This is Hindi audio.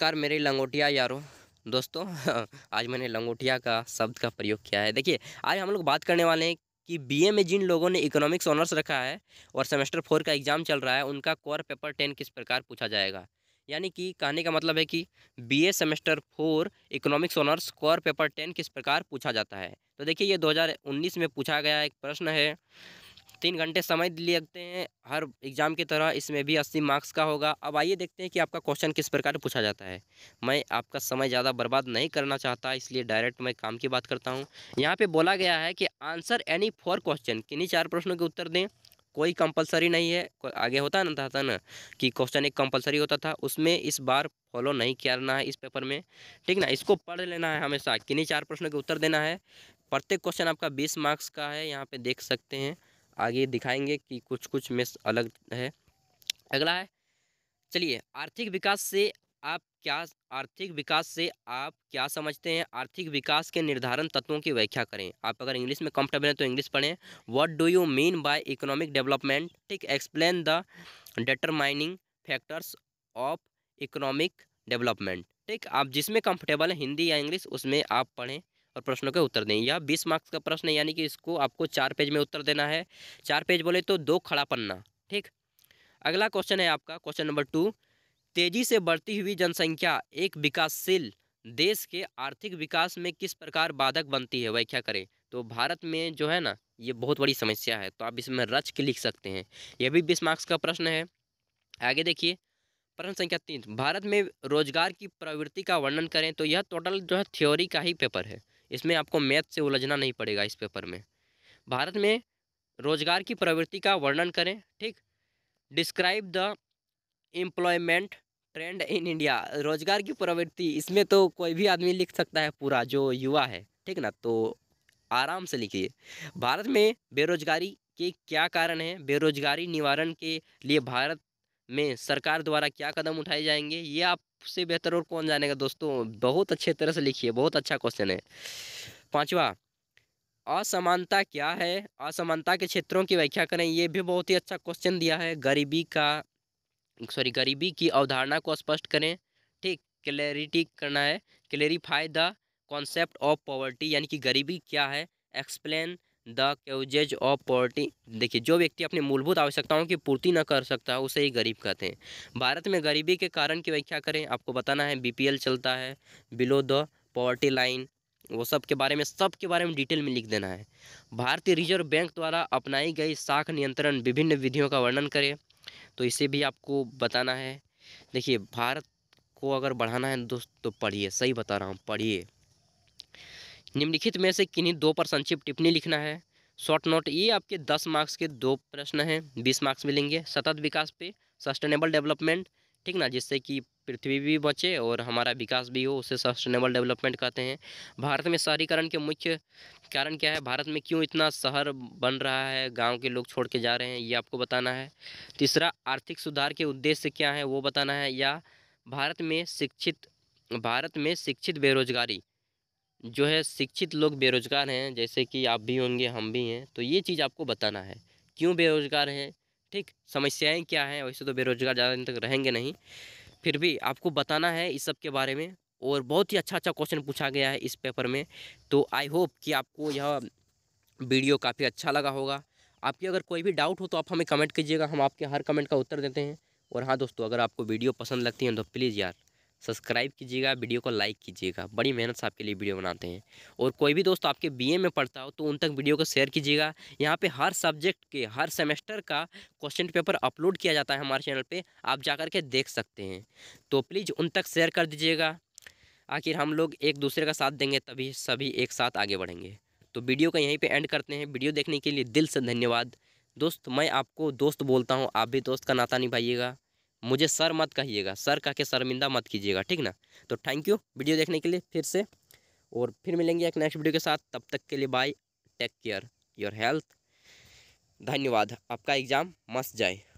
नमस्कार मेरे लंगोटिया यारों दोस्तों आज मैंने लंगोटिया का शब्द का प्रयोग किया है देखिए आज हम लोग बात करने वाले हैं कि बीए में जिन लोगों ने इकोनॉमिक्स ऑनर्स रखा है और सेमेस्टर फोर का एग्ज़ाम चल रहा है उनका कोर पेपर टेन किस प्रकार पूछा जाएगा यानी कि कहने का मतलब है कि BA semester four economics honours core paper ten किस प्रकार पूछा जाता है तो देखिए ये दो में पूछा गया एक प्रश्न है तीन घंटे समय लगते हैं हर एग्ज़ाम की तरह इसमें भी अस्सी मार्क्स का होगा अब आइए देखते हैं कि आपका क्वेश्चन किस प्रकार पूछा जाता है मैं आपका समय ज़्यादा बर्बाद नहीं करना चाहता इसलिए डायरेक्ट मैं काम की बात करता हूँ यहाँ पर बोला गया है कि आंसर एनी फोर क्वेश्चन किन्हीं चार प्रश्नों के उत्तर दें कोई कंपलसरी नहीं है आगे होता ना था ना कि क्वेश्चन एक कंपलसरी होता था उसमें इस बार फॉलो नहीं करना है इस पेपर में ठीक ना इसको पढ़ लेना है हमेशा किन्हीं चार प्रश्नों के उत्तर देना है प्रत्येक क्वेश्चन आपका बीस मार्क्स का है यहाँ पे देख सकते हैं आगे दिखाएंगे कि कुछ कुछ में अलग है अगला है चलिए आर्थिक विकास से आप क्या आर्थिक विकास से आप क्या समझते हैं आर्थिक विकास के निर्धारण तत्वों की व्याख्या करें आप अगर इंग्लिश में कंफर्टेबल हैं तो इंग्लिश पढ़ें what do you mean by economic development ठीक explain the determining factors of economic development ठीक आप जिसमें कंफर्टेबल हैं हिंदी या इंग्लिश उसमें आप पढ़ें और प्रश्नों के उत्तर दें यह बीस मार्क्स का प्रश्न यानी कि इसको आपको चार पेज में उत्तर देना है चार पेज बोले तो दो खड़ा पन्ना ठीक अगला क्वेश्चन है आपका क्वेश्चन नंबर टू तेजी से बढ़ती हुई जनसंख्या एक विकासशील देश के आर्थिक विकास में किस प्रकार बाधक बनती है व्याख्या करें तो भारत में जो है ना ये बहुत बड़ी समस्या है तो आप इसमें रच के लिख सकते हैं यह भी बीस मार्क्स का प्रश्न है आगे देखिए प्रश्न संख्या तीन भारत में रोजगार की प्रवृत्ति का वर्णन करें तो यह टोटल जो है थ्योरी का ही पेपर है इसमें आपको मैथ से उलझना नहीं पड़ेगा इस पेपर में भारत में रोजगार की प्रवृत्ति का वर्णन करें ठीक describe the employment trend in India रोजगार की प्रवृत्ति इसमें तो कोई भी आदमी लिख सकता है पूरा जो युवा है ठीक ना तो आराम से लिखिए भारत में बेरोजगारी के क्या कारण हैं बेरोजगारी निवारण के लिए भारत में सरकार द्वारा क्या कदम उठाए जाएंगे ये आपसे बेहतर और कौन जानेगा दोस्तों बहुत अच्छे तरह से लिखिए बहुत अच्छा क्वेश्चन है पाँचवा असमानता क्या है असमानता के क्षेत्रों की व्याख्या करें ये भी बहुत ही अच्छा क्वेश्चन दिया है गरीबी का सॉरी गरीबी की अवधारणा को स्पष्ट करें ठीक क्लैरिटी करना है clarify the concept of poverty यानी कि गरीबी क्या है explain the causes of poverty देखिए जो व्यक्ति अपनी मूलभूत आवश्यकताओं की पूर्ति न कर सकता उसे ही गरीब कहते हैं भारत में गरीबी के कारण की व्याख्या करें आपको बताना है बीपीएल चलता है बिलो द पॉवर्टी लाइन वो सब के बारे में सब के बारे में डिटेल में लिख देना है भारतीय रिजर्व बैंक द्वारा अपनाई गई साख नियंत्रण विभिन्न विधियों का वर्णन करें तो इसे भी आपको बताना है देखिए भारत को अगर बढ़ाना है दोस्त तो पढ़िए सही बता रहा हूँ पढ़िए निम्नलिखित में से किन्हीं दो पर संक्षिप्त टिप्पणी लिखना है शॉर्ट नोट ये आपके दस मार्क्स के दो प्रश्न हैं बीस मार्क्स मिलेंगे सतत विकास पे सस्टेनेबल डेवलपमेंट ठीक ना जिससे कि पृथ्वी भी बचे और हमारा विकास भी हो उसे सस्टेनेबल डेवलपमेंट कहते हैं भारत में शहरीकरण के मुख्य कारण क्या है भारत में क्यों इतना शहर बन रहा है गांव के लोग छोड़ के जा रहे हैं ये आपको बताना है तीसरा आर्थिक सुधार के उद्देश्य क्या है वो बताना है या भारत में शिक्षित भारत में शिक्षित बेरोजगारी जो है शिक्षित लोग बेरोज़गार हैं जैसे कि आप भी होंगे हम भी हैं तो ये चीज़ आपको बताना है क्यों बेरोज़गार हैं ठीक समस्याएं क्या हैं वैसे तो बेरोज़गार ज़्यादा दिन तक रहेंगे नहीं फिर भी आपको बताना है इस सब के बारे में और बहुत ही अच्छा अच्छा क्वेश्चन पूछा गया है इस पेपर में तो आई होप कि आपको यह वीडियो काफ़ी अच्छा लगा होगा आपकी अगर कोई भी डाउट हो तो आप हमें कमेंट कीजिएगा हम आपके हर कमेंट का उत्तर देते हैं और हाँ दोस्तों अगर आपको वीडियो पसंद लगती है तो प्लीज़ यार सब्सक्राइब कीजिएगा वीडियो को लाइक कीजिएगा बड़ी मेहनत से आपके लिए वीडियो बनाते हैं और कोई भी दोस्त आपके बीए में पढ़ता हो तो उन तक वीडियो को शेयर कीजिएगा यहाँ पे हर सब्जेक्ट के हर सेमेस्टर का क्वेश्चन पेपर अपलोड किया जाता है हमारे चैनल पे आप जा के देख सकते हैं तो प्लीज़ उन तक शेयर कर दीजिएगा आखिर हम लोग एक दूसरे का साथ देंगे तभी सभी एक साथ आगे बढ़ेंगे तो वीडियो का यहीं पर एंड करते हैं वीडियो देखने के लिए दिल से धन्यवाद दोस्त मैं आपको दोस्त बोलता हूँ आप भी दोस्त का नाता निभाइएगा मुझे सर मत कहिएगा सर कह के शर्मिंदा मत कीजिएगा ठीक ना तो थैंक यू वीडियो देखने के लिए फिर से और फिर मिलेंगे एक नेक्स्ट वीडियो के साथ तब तक के लिए bye take care your health धन्यवाद आपका एग्ज़ाम मस्त जाए